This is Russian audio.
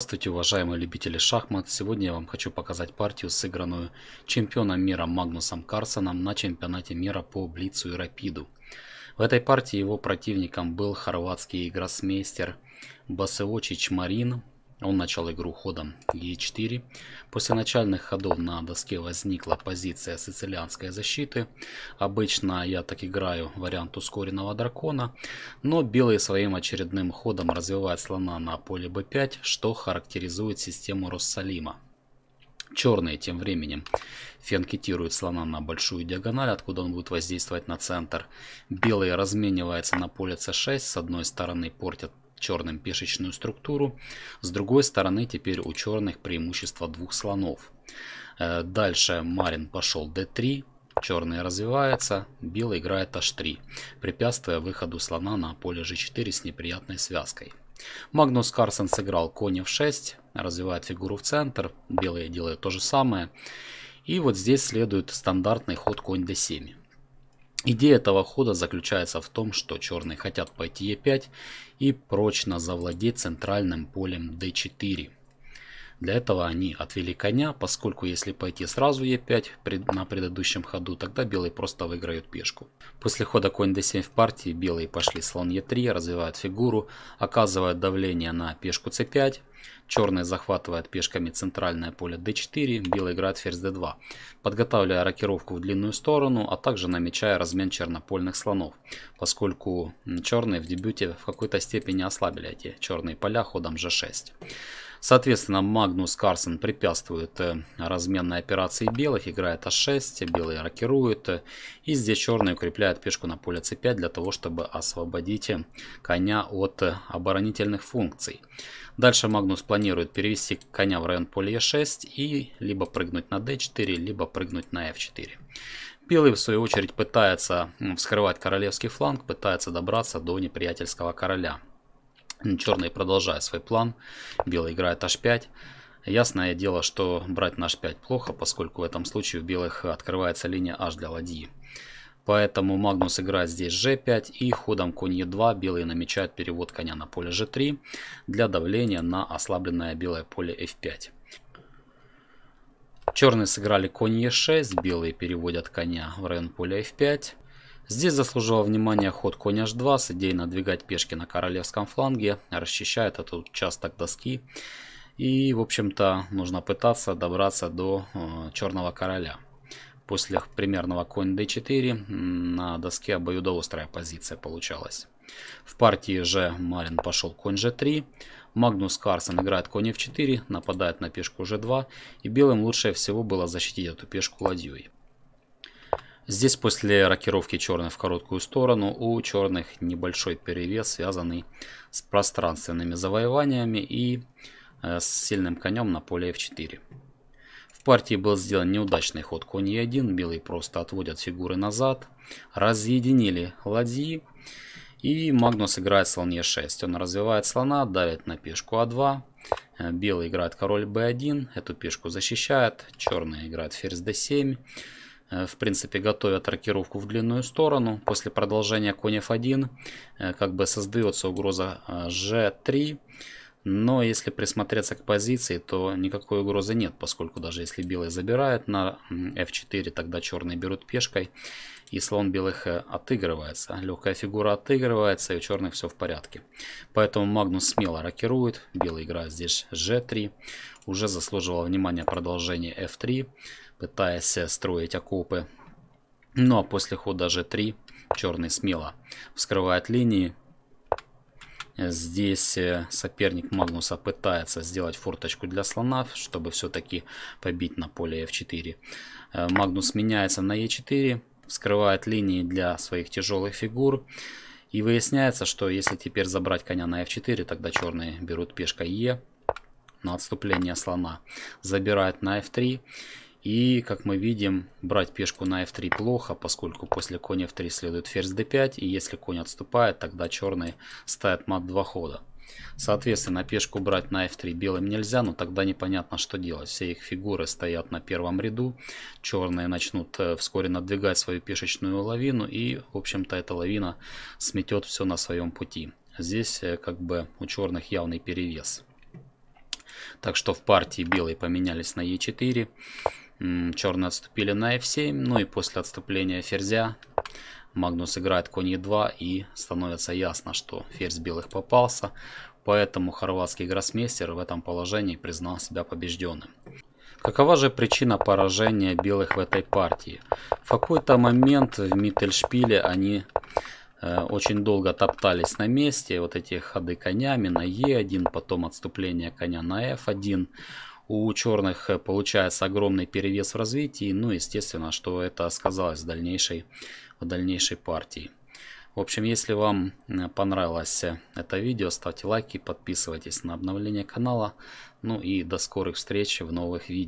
Здравствуйте, уважаемые любители шахмат! Сегодня я вам хочу показать партию, сыгранную чемпионом мира Магнусом Карсоном на чемпионате мира по Блицу и Рапиду. В этой партии его противником был хорватский гроссмейстер Басеочич Марин, он начал игру ходом Е4. После начальных ходов на доске возникла позиция сицилианской защиты. Обычно я так играю вариант ускоренного дракона. Но белые своим очередным ходом развивают слона на поле b5, что характеризует систему Россалима. Черные тем временем фенкетируют слона на большую диагональ, откуда он будет воздействовать на центр. Белые размениваются на поле c6, с одной стороны портят черным пешечную структуру. С другой стороны теперь у черных преимущество двух слонов. Э, дальше Марин пошел d3, черный развивается, белый играет h3, препятствуя выходу слона на поле g4 с неприятной связкой. Магнус Карсон сыграл конь f6, развивает фигуру в центр, белые делают то же самое. И вот здесь следует стандартный ход конь d7. Идея этого хода заключается в том, что черные хотят пойти e5 и прочно завладеть центральным полем d4. Для этого они отвели коня, поскольку если пойти сразу e5 на предыдущем ходу, тогда белые просто выиграют пешку. После хода конь d7 в партии белые пошли слон e3, развивают фигуру, оказывают давление на пешку c5, Черные захватывают пешками центральное поле d4, белый играет ферзь d2, подготавливая рокировку в длинную сторону, а также намечая размен чернопольных слонов, поскольку черные в дебюте в какой-то степени ослабили эти черные поля ходом g6. Соответственно, Магнус Карсон препятствует э, разменной операции белых, играет А6, белые рокируют. Э, и здесь черные укрепляют пешку на поле c5 для того, чтобы освободить э, коня от оборонительных функций. Дальше Магнус планирует перевести коня в район поля e6 и либо прыгнуть на d4, либо прыгнуть на f4. Белый в свою очередь, пытается вскрывать королевский фланг, пытается добраться до неприятельского короля. Ну, Черные продолжают свой план. Белый играет h5. Ясное дело, что брать на h5 плохо, поскольку в этом случае у белых открывается линия h для ладьи. Поэтому Магнус играет здесь g5 и ходом конь e2 белые намечают перевод коня на поле g3 для давления на ослабленное белое поле f5. Черные сыграли конь e6, белые переводят коня в район поля f5. Здесь заслужила внимания ход конь h2 с идеей надвигать пешки на королевском фланге, расчищает этот участок доски. И, в общем-то, нужно пытаться добраться до э, черного короля. После примерного конь d4 на доске обоюдоострая позиция получалась. В партии же Марин пошел конь g3, Магнус Карсон играет конь f4, нападает на пешку g2, и белым лучше всего было защитить эту пешку ладьей. Здесь после рокировки черных в короткую сторону у черных небольшой перевес, связанный с пространственными завоеваниями и э, с сильным конем на поле f4. В партии был сделан неудачный ход конь e1, белые просто отводят фигуры назад, разъединили ладьи и Магнус играет слон e6. Он развивает слона, давит на пешку a а 2 э, белый играет король b1, эту пешку защищает, черный играет ферзь d7, Э, в принципе, готовят аркировку в длинную сторону. После продолжения конь f1 э, как бы создается угроза э, g3. Но если присмотреться к позиции, то никакой угрозы нет, поскольку даже если белые забирают на f4, тогда черные берут пешкой, и слон белых э, отыгрывается. Легкая фигура отыгрывается, и у черных все в порядке. Поэтому Магнус смело рокирует, белый играет здесь g3, уже заслуживало внимания продолжение f3, пытаясь э, строить окопы. Ну а после хода g3 черный смело вскрывает линии, Здесь э, соперник Магнуса пытается сделать форточку для слона, чтобы все-таки побить на поле f4. Э, Магнус меняется на e4, вскрывает линии для своих тяжелых фигур. И выясняется, что если теперь забрать коня на f4, тогда черные берут пешка e на отступление слона. Забирают на f3. И, как мы видим, брать пешку на f3 плохо, поскольку после коня f3 следует ферзь d5, и если конь отступает, тогда черные ставят мат два хода. Соответственно, пешку брать на f3 белым нельзя, но тогда непонятно, что делать. Все их фигуры стоят на первом ряду, черные начнут э, вскоре надвигать свою пешечную лавину, и, в общем-то, эта лавина сметет все на своем пути. Здесь э, как бы у черных явный перевес. Так что в партии белые поменялись на e4. Черные отступили на f7, ну и после отступления ферзя Магнус играет конь e2 и становится ясно, что ферзь белых попался, поэтому хорватский гроссмейстер в этом положении признал себя побежденным. Какова же причина поражения белых в этой партии? В какой-то момент в Миттельшпиле они э, очень долго топтались на месте, вот эти ходы конями на e1, потом отступление коня на f1 у черных э, получается огромный перевес в развитии, ну, естественно, что это сказалось в дальнейшей, в дальнейшей партии. В общем, если вам э, понравилось э, это видео, ставьте лайки, подписывайтесь на обновление канала. Ну и до скорых встреч в новых видео.